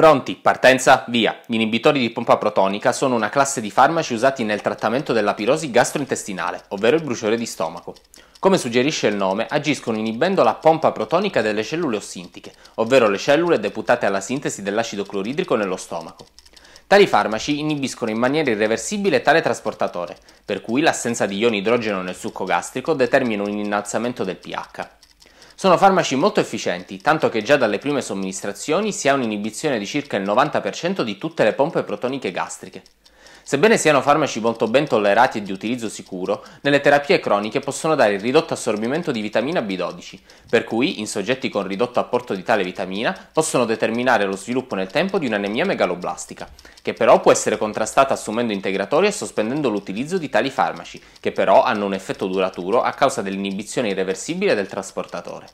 Pronti, partenza, via. Gli inibitori di pompa protonica sono una classe di farmaci usati nel trattamento della pirosi gastrointestinale, ovvero il bruciore di stomaco. Come suggerisce il nome, agiscono inibendo la pompa protonica delle cellule ossintiche, ovvero le cellule deputate alla sintesi dell'acido cloridrico nello stomaco. Tali farmaci inibiscono in maniera irreversibile tale trasportatore, per cui l'assenza di ioni idrogeno nel succo gastrico determina un innalzamento del pH. Sono farmaci molto efficienti, tanto che già dalle prime somministrazioni si ha un'inibizione di circa il 90% di tutte le pompe protoniche gastriche. Sebbene siano farmaci molto ben tollerati e di utilizzo sicuro, nelle terapie croniche possono dare il ridotto assorbimento di vitamina B12, per cui in soggetti con ridotto apporto di tale vitamina possono determinare lo sviluppo nel tempo di un'anemia megaloblastica, che però può essere contrastata assumendo integratori e sospendendo l'utilizzo di tali farmaci, che però hanno un effetto duraturo a causa dell'inibizione irreversibile del trasportatore.